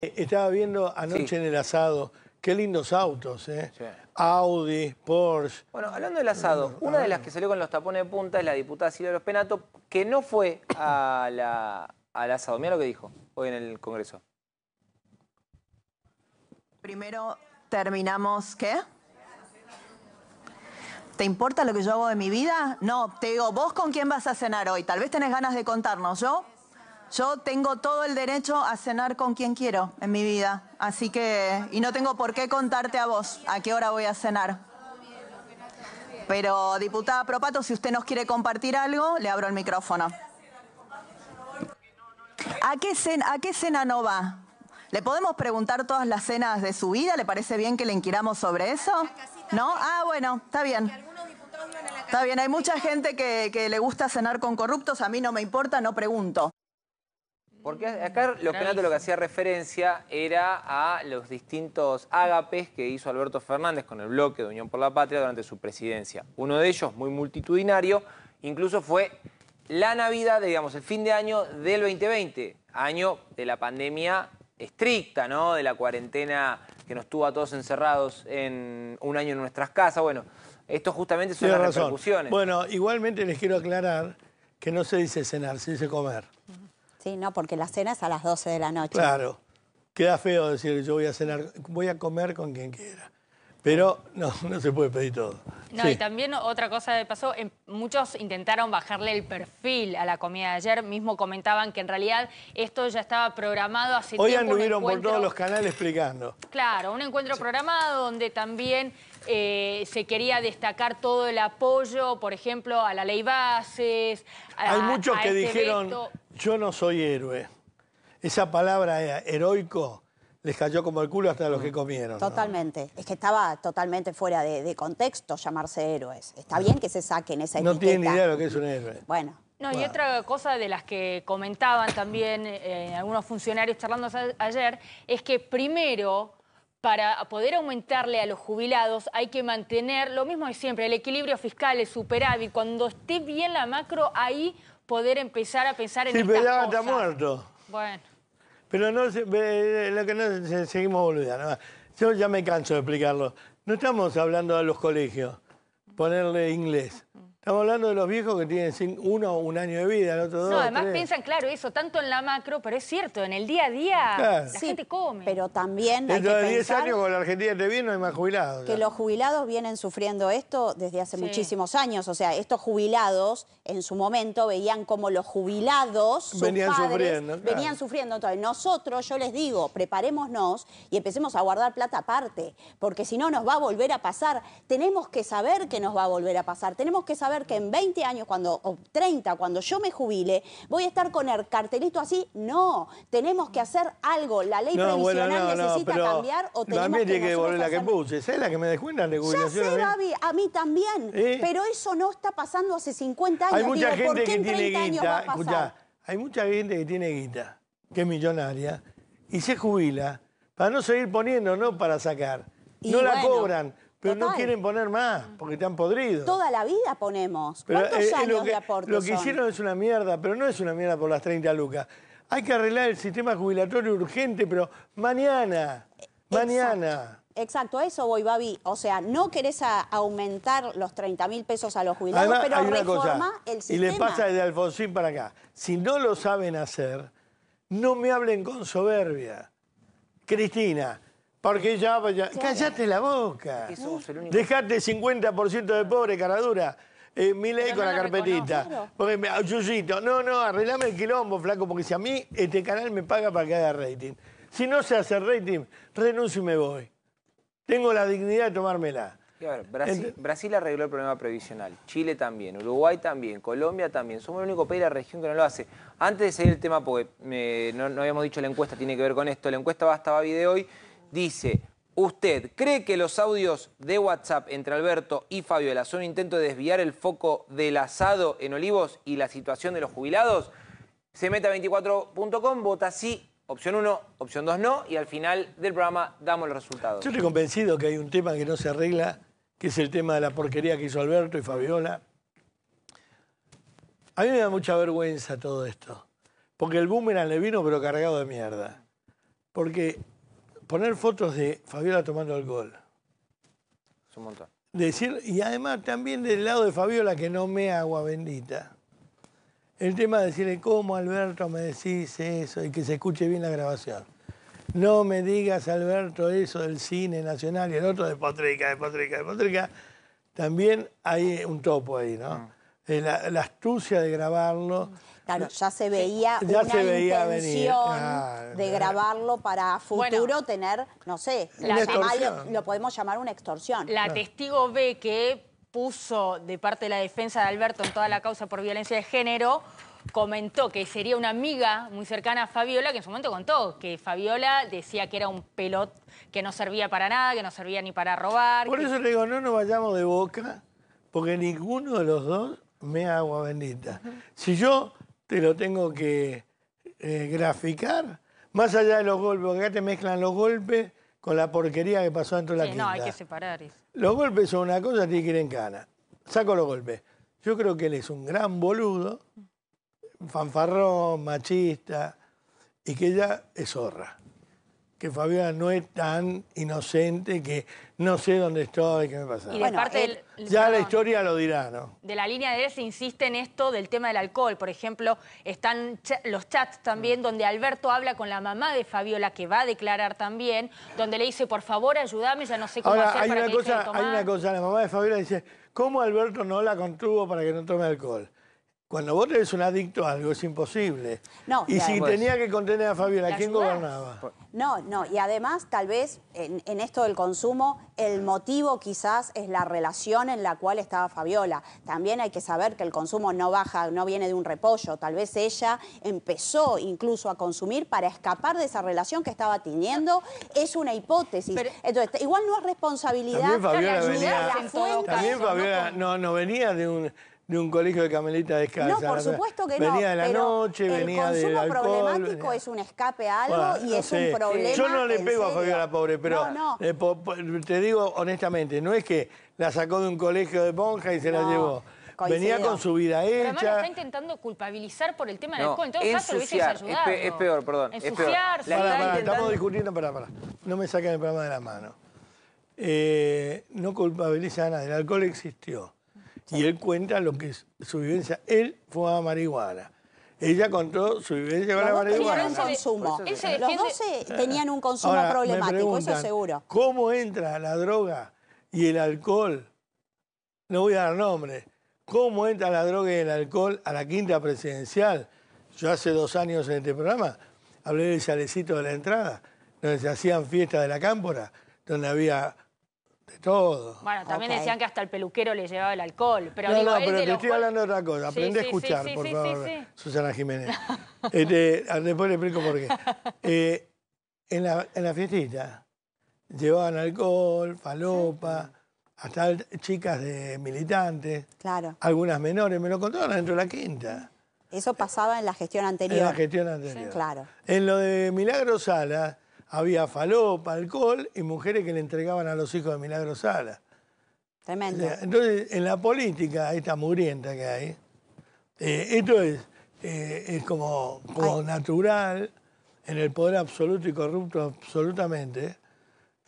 Eh, estaba viendo anoche en el asado, qué lindos autos, ¿eh? Audi, Porsche. Bueno, hablando del asado, una de las que salió con los tapones de punta es la diputada Silvia Los Penato, que no fue a al asado. Mira lo que dijo hoy en el Congreso. Primero terminamos, ¿qué? ¿Te importa lo que yo hago de mi vida? No, te digo, ¿vos con quién vas a cenar hoy? Tal vez tenés ganas de contarnos. Yo yo tengo todo el derecho a cenar con quien quiero en mi vida, así que y no tengo por qué contarte a vos a qué hora voy a cenar. Pero diputada Propato, si usted nos quiere compartir algo, le abro el micrófono. ¿A qué cena, a qué cena no va? ¿Le podemos preguntar todas las cenas de su vida? ¿Le parece bien que le inquiramos sobre eso? ¿No? Ah, bueno, está bien. Está bien, hay mucha gente que le gusta cenar con corruptos, a mí no me importa, no pregunto. Porque acá lo que lo que hacía referencia era a los distintos ágapes que hizo Alberto Fernández con el bloque de Unión por la Patria durante su presidencia. Uno de ellos, muy multitudinario, incluso fue la Navidad, digamos, el fin de año del 2020, año de la pandemia estricta, ¿no? De la cuarentena que nos tuvo a todos encerrados en un año en nuestras casas. Bueno, esto justamente son las repercusiones. Bueno, igualmente les quiero aclarar que no se dice cenar, se dice comer. Sí, no, porque la cena es a las 12 de la noche. Claro. Queda feo decir, yo voy a cenar, voy a comer con quien quiera. Pero no, no se puede pedir todo. No, y también otra cosa que pasó, em, muchos intentaron bajarle el perfil a la comida de ayer, mismo comentaban que en realidad esto ya estaba programado hace tiempo. Hoy anduvieron por todos los canales explicando. Claro, un encuentro programado donde también eh, se quería destacar todo el apoyo, por ejemplo, a la ley Bases. Hay muchos que este dijeron, yo no soy héroe. Esa palabra eh, heroico les cayó como el culo hasta los que mm. comieron. Totalmente. Es que estaba totalmente fuera de, contexto llamarse héroes. Está bien que se saquen esa etiqueta. No tienen idea de lo que es un héroe. Bueno. No, y otra cosa de las que comentaban también eh, algunos funcionarios charlando ayer, es que primero para poder aumentarle a los jubilados hay que mantener lo mismo de siempre, el equilibrio fiscal, es superávit. Cuando esté bien la macro, ahí poder empezar a pensar en el está muerto. Bueno. Pero no, lo que no seguimos olvidando Yo ya me canso de explicarlo. No estamos hablando de los colegios, ponerle inglés. Estamos hablando de los viejos que tienen uno un año de vida, el otro dos. No, además piensan, claro, eso tanto en la macro, pero es cierto, en el día a día la gente come. Pero también. Dentro hay de 10 años, con la Argentina de viene, no hay más jubilados. Que los jubilados vienen sufriendo esto desde hace muchísimos años. O sea, estos jubilados en su momento veían como los jubilados. venían sufriendo. Venían sufriendo. Entonces, nosotros, yo les digo, preparémonos y empecemos a guardar plata aparte, porque si no nos va a volver a pasar. Tenemos que saber que nos va a volver a pasar. Tenemos que saber que en 20 años cuando, o 30, cuando yo me jubile, voy a estar con el cartelito así. No, tenemos que hacer algo. La ley no, previsional necesita cambiar o tenemos que... tiene que devolver la que puse. Esa es la que me descuentan de jubilación. Ya sé, Babi, a mí también. Pero eso no está pasando hace 50 años. Hay mucha gente que tiene guita. Escuchá, hay mucha gente que tiene guita, que es millonaria, y se jubila para no seguir poniendo, no para sacar. Y no la cobran. Pero no quieren poner más, porque te han podrido. Toda la vida ponemos. ¿Cuántos eh, años de aportes? Lo que hicieron es una mierda, pero no es una mierda por las 30 lucas. Hay que arreglar el sistema jubilatorio urgente, pero mañana. Mañana. Exacto, a eso voy, Babi. O sea, no querés aumentar los 30 mil pesos a los jubilados, pero reforma el sistema. Y le pasa desde Alfonsín para acá. Si no lo saben hacer, no me hablen con soberbia. Cristina, porque pues, ya, ya Cállate la boca. Dejate 50% de pobre, caradura. Eh, mi con la carpetita. Porque me, ah, no, no, arreglame el quilombo, flaco, porque si a mí este canal me paga para que haga rating. Si no se hace rating, renuncio y me voy. Tengo la dignidad de tomármela. Y a Brasil, arregló el problema previsional, Chile también, Uruguay también, Colombia también. Somos el único país de la región que no lo hace. Antes de seguir el tema, porque eh, no, habíamos dicho la encuesta tiene que ver con esto, la encuesta va hasta Babi de hoy dice, ¿usted cree que los audios de WhatsApp entre Alberto y Fabiola son un intento de desviar el foco del asado en Olivos y la situación de los jubilados? Se mete a 24.com, vota sí, opción 1, opción 2 no, y al final del programa damos los resultados. Yo estoy convencido que hay un tema que no se arregla, que es el tema de la porquería que hizo Alberto y Fabiola. A mí me da mucha vergüenza todo esto, porque el boomerang le vino pero cargado de mierda. Porque poner fotos de Fabiola tomando alcohol. Es un montón. Decir, y además también del lado de Fabiola que no me agua bendita. El tema de decirle, ¿cómo Alberto me decís eso? Y que se escuche bien la grabación. No me digas, Alberto, eso del cine nacional y el otro de Patrica, de Patrica, de Patrica. También hay un topo ahí, ¿no? Mm la, astucia de grabarlo. Claro, ya se eh, veía ya una se de grabarlo para futuro tener, no sé, lo, podemos llamar una extorsión. La testigo B, que puso de parte de la defensa de Alberto en toda la causa por violencia de género comentó que sería una amiga muy cercana a Fabiola, que en su momento contó que Fabiola decía que era un pelot, que no servía para nada, que no servía ni para robar. Por eso le digo, no nos vayamos de boca, porque ninguno de los dos me agua bendita. Si yo te lo tengo que eh, graficar, más allá de los golpes, porque acá te mezclan los golpes con la porquería que pasó dentro de la sí, quinta. No, hay que separar eso. Los golpes son una cosa, tiene que ir en cana. Saco los golpes. Yo creo que él es un gran boludo, fanfarrón, machista, y que ella es zorra que Fabiola no es tan inocente, que no sé dónde estoy, qué me pasa. Y de ya la historia lo dirá, ¿no? De la línea de él se insiste en esto del tema del alcohol. Por ejemplo, están los chats también mm. donde Alberto habla con la mamá de Fabiola, que va a declarar también, donde le dice, por favor, ayúdame, ya no sé cómo hacer para Hay una cosa, la mamá de Fabiola dice, ¿cómo Alberto no la contuvo para que no tome alcohol? Cuando vos eres un adicto a algo, es imposible. No, y, si tenía que contener a Fabiola, ¿quién gobernaba? No, no, y además, tal vez, en, esto del consumo, el motivo quizás es la relación en la cual estaba Fabiola. También hay que saber que el consumo no baja, no viene de un repollo. Tal vez ella empezó incluso a consumir para escapar de esa relación que estaba teniendo. Es una hipótesis. Entonces, igual no es responsabilidad. También Fabiola, venía, la también Fabiola no, no venía de un de un colegio de camelitas descalzas. No, por supuesto que no. Venía de la noche, venía de. alcohol. El consumo problemático es un escape a algo y es un problema. Yo no le pego a Fabiola Pobre, pero no, no. Eh, te digo honestamente, no es que la sacó de un colegio de monja y se la llevó. Venía con su vida hecha. Pero además está intentando culpabilizar por el tema del alcohol. En todo caso, lo hubiese ayudado. Es, peor, perdón. Ensuciarse. Es peor. estamos discutiendo, pará, pará. No me saquen el programa de la mano. Eh, no culpabiliza a nadie. El alcohol existió. Y él cuenta lo que es su vivencia. Él fumaba marihuana. Ella contó su vivencia con la marihuana. Tenían un consumo. Los dos tenían un consumo problemático, eso seguro. ¿Cómo entra la droga y el alcohol? No voy a dar nombre. ¿Cómo entra la droga y el alcohol a la quinta presidencial? Yo hace dos años en este programa hablé del chalecito de la entrada, donde se hacían fiestas de la cámpora, donde había de todo. Bueno, también decían que hasta el peluquero le llevaba el alcohol. Pero no, no, pero te estoy hablando de otra cosa. Aprende a escuchar, por favor, Susana Jiménez. Este, ah, después le explico por qué. Eh, en, la, en, fiestita llevaban alcohol, palopa hasta chicas de militantes. Claro. Algunas menores, me lo contaron dentro de la quinta. Eso pasaba en la gestión anterior. En la gestión anterior. Claro. En lo de Milagro Sala había falopa, alcohol y mujeres que le entregaban a los hijos de Milagro Sala. Tremendo. entonces, en la política, esta mugrienta que hay, eh, esto es, eh, es como, natural, en el poder absoluto y corrupto absolutamente,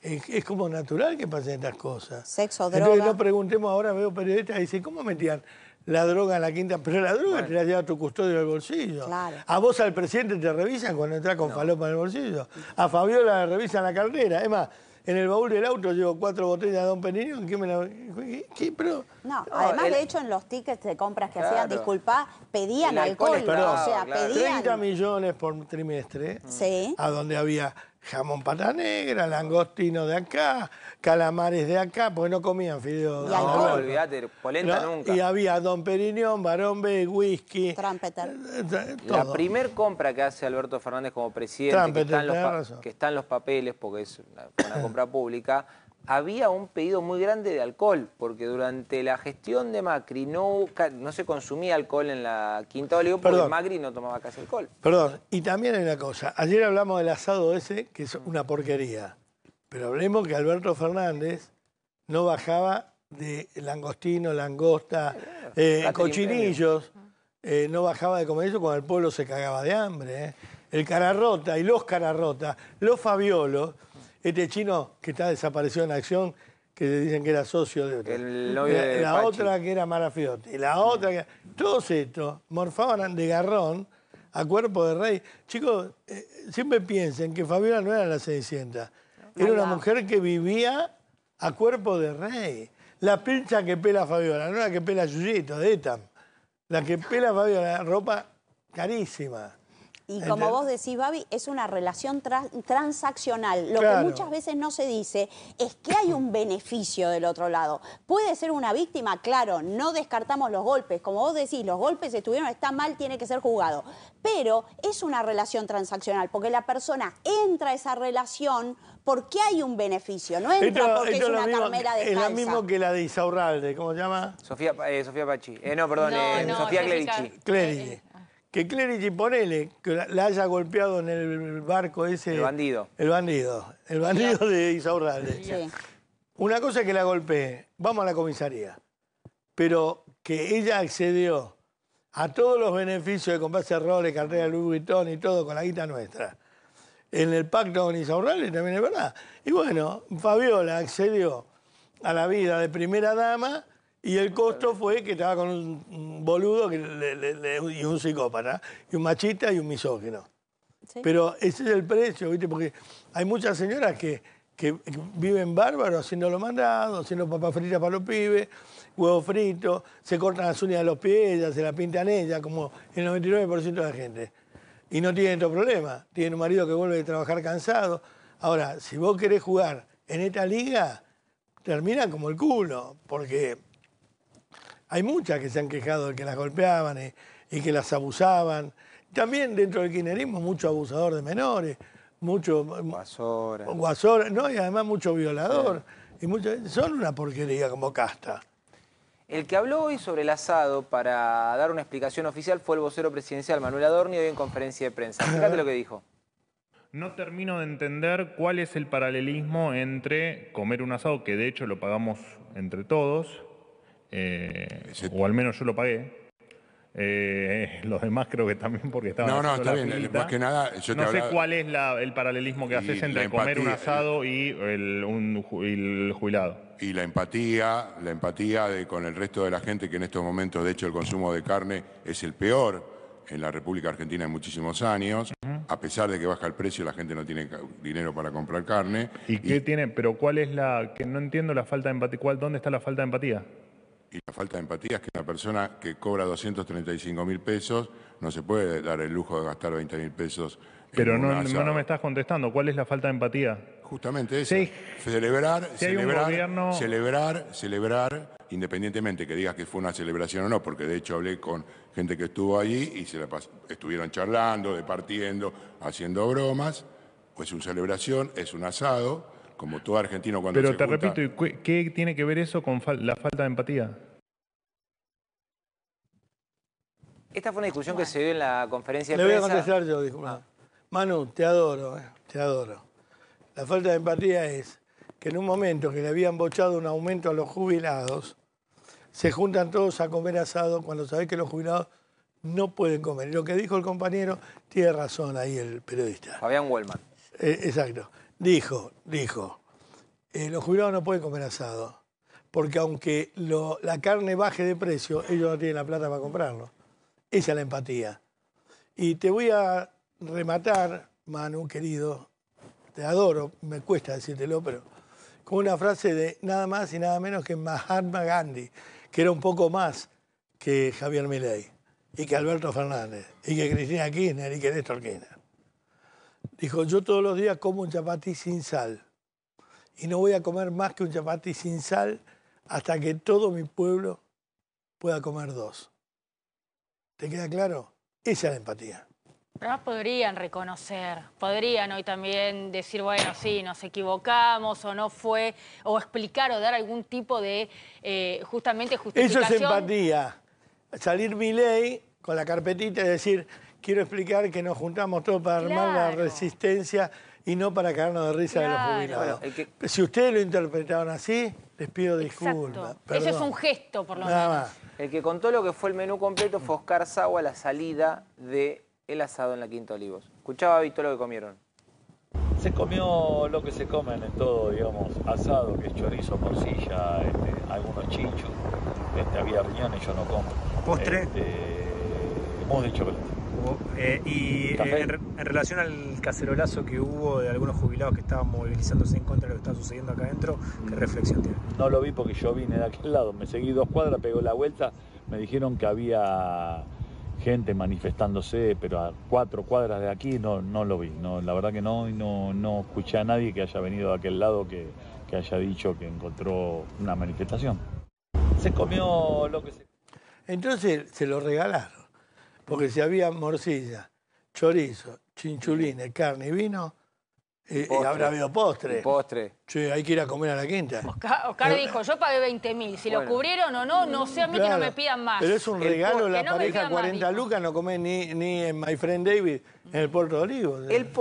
es, como natural que pasen estas cosas. Sexo, droga. Entonces no preguntemos ahora, veo periodistas y dicen, ¿cómo metían la droga en la quinta, pero la droga te la lleva tu custodio del bolsillo. A vos al presidente te revisan cuando entras con no. falopa en el bolsillo. A Fabiola le revisan la cartera. Es más, en el baúl del auto llevo cuatro botellas de Don Penino, ¿qué me la... ¿Qué? Pero... No, además de hecho en los tickets de compras que hacían, disculpa, pedían alcohol, o sea, pedían... 30 millones por trimestre, sí. a donde había jamón pata negra, langostino de acá, calamares de acá, porque no comían fideos. Y Y había Don Barón B, whisky. Eh, La primer compra que hace Alberto Fernández como presidente, que están, los los papeles, porque es una compra pública, había un pedido muy grande de alcohol, porque durante la gestión de Macri no, se consumía alcohol en la Quinta de porque Macri no tomaba casi alcohol. Perdón, y también hay una cosa. Ayer hablamos del asado ese, que es una porquería. Pero hablemos que Alberto Fernández no bajaba de langostino, langosta, ah, eh, cochinillos. Eh, no bajaba de comer eso cuando el pueblo se cagaba de hambre. Eh. El Cararrota y los Cararrota, los Fabiolos este chino que está desaparecido en acción, que dicen que era socio de otro. la, otra que era Marafiotti, la otra que... Todos estos morfaban de garrón a cuerpo de rey. Chicos, eh, siempre piensen que Fabiola no era la 600. Era una mujer que vivía a cuerpo de rey. La pincha que pela Fabiola, no la que pela Yuyito, de Etam. La que pela Fabiola, ropa carísima. Y como vos decís, Babi, es una relación transaccional. Lo que muchas veces no se dice es que hay un beneficio del otro lado. Puede ser una víctima, claro, no descartamos los golpes. Como vos decís, los golpes estuvieron, está mal, tiene que ser juzgado. Pero es una relación transaccional, porque la persona entra a esa relación porque hay un beneficio, no entra porque es una mismo, carmela Es lo mismo que la de Isaurralde, ¿cómo se llama? Sofía, eh, Sofía Pachi. Eh, no, perdón, eh, Sofía Clerici. Clerici. Eh, que Clerici, ponele, que la, haya golpeado en el barco ese... El bandido. El bandido. El bandido de Isaurrales. Una cosa es que la golpeé vamos a la comisaría. Pero que ella accedió a todos los beneficios de comprarse roles, de Louis Vuitton y todo con la guita nuestra. En el pacto con Isaurrales también es verdad. Y bueno, Fabiola accedió a la vida de primera dama y el costo fue que estaba con un boludo y un psicópata, y un machista y un misógino. Pero ese es el precio, ¿viste? Porque hay muchas señoras que, viven bárbaros haciendo lo mandado, haciendo papas fritas para los pibes, huevos fritos, se cortan las uñas de los pies ya se las pintan ellas, como el 99% de la gente. Y no tienen otro problema. Tienen un marido que vuelve de trabajar cansado. Ahora, si vos querés jugar en esta liga, termina como el culo, porque hay muchas que se han quejado de que las golpeaban y, que las abusaban. También dentro del kirchnerismo mucho abusador de menores, mucho... Guasora. no, y además mucho violador. Y son una porquería como casta. El que habló hoy sobre el asado para dar una explicación oficial fue el vocero presidencial Manuel Adorni hoy en conferencia de prensa. Fíjate lo que dijo. No termino de entender cuál es el paralelismo entre comer un asado, que de hecho lo pagamos entre todos, eh, o al menos yo lo pagué. Eh, los demás creo que también porque estaban No, no, está bien. Más que nada, no sé cuál es el paralelismo que haces entre comer un asado y el, un, jubilado. Y la empatía, la empatía de, con el resto de la gente que en estos momentos, de hecho, el consumo de carne es el peor en la República Argentina en muchísimos años. A pesar de que baja el precio, la gente no tiene dinero para comprar carne. ¿Y, qué tiene? Pero ¿cuál es la que no entiendo la falta de empatía? ¿Cuál dónde está la falta de empatía? y la falta de empatía es que una persona que cobra 235 mil pesos no se puede dar el lujo de gastar 20 mil pesos. Pero no, no, no me estás contestando, ¿cuál es la falta de empatía? Justamente eso. Celebrar, celebrar, celebrar, independientemente que digas que fue una celebración o no, porque de hecho hablé con gente que estuvo allí y se estuvieron charlando, departiendo, haciendo bromas, pues es una celebración, es un asado como todo argentino cuando Pero te repito, ¿qué tiene que ver eso con la falta de empatía? Esta fue una discusión que se dio en la conferencia de prensa. Le voy a contestar yo, dijo. Manu, te adoro, eh, te adoro. La falta de empatía es que en un momento que le habían bochado un aumento a los jubilados, se juntan todos a comer asado cuando sabés que los jubilados no pueden comer. Lo que dijo el compañero tiene razón ahí el periodista. Fabián Wellman. Eh, exacto. Dijo, dijo, eh, los jubilados no pueden comer asado, porque aunque la carne baje de precio, ellos no tienen la plata para comprarlo. Esa es la empatía. Y te voy a rematar, Manu, querido, te adoro, me cuesta decírtelo, pero con una frase de nada más y nada menos que Mahatma Gandhi, que era un poco más que Javier Milei, y que Alberto Fernández, y que Cristina Kirchner, y que Néstor Kirchner. Dijo, yo todos los días como un chapati sin sal y no voy a comer más que un chapati sin sal hasta que todo mi pueblo pueda comer dos. ¿Te queda claro? Esa es la empatía. Pero podrían reconocer, podrían hoy también decir, bueno, sí, nos equivocamos o no fue, o explicar o dar algún tipo de eh, justamente justificación. Eso es empatía. Salir mi ley con la carpetita y decir, quiero explicar que nos juntamos todos para armar la resistencia y no para caernos de risa de los jubilados. Si ustedes lo interpretaron así, les pido disculpas. Eso es un gesto, por lo Nada El que contó lo que fue el menú completo fue Oscar Sago la salida del asado en la Quinta Olivos. Escuchaba, Víctor, lo que comieron. Se comió lo que se comen en todo, digamos, asado, que es chorizo, morcilla, este, algunos chinchos, este, había riñones, yo no como. ¿Postre? Este, de chocolate. Eh, y eh, en, relación al cacerolazo que hubo de algunos jubilados que estaban movilizándose en contra de lo que estaba sucediendo acá adentro, ¿qué mm. reflexión tiene? No lo vi porque yo vine de aquel lado, me seguí dos cuadras, pegó la vuelta, me dijeron que había gente manifestándose, pero a cuatro cuadras de aquí no, no lo vi, no, la verdad que no, no, no escuché a nadie que haya venido de aquel lado que, que haya dicho que encontró una manifestación. Se comió lo que se... Entonces se lo regalaron. Porque si había morcilla, chorizo, chinchulines, carne y vino, eh, eh, habrá habido postre. Postre. Sí, hay que ir a comer a la quinta. Oscar, dijo, yo pagué 20 mil. Si lo cubrieron o no, no sé a mí que no me pidan más. Pero es un regalo, la pareja 40 lucas no come ni, ni en My Friend David, en el Puerto de Olivos.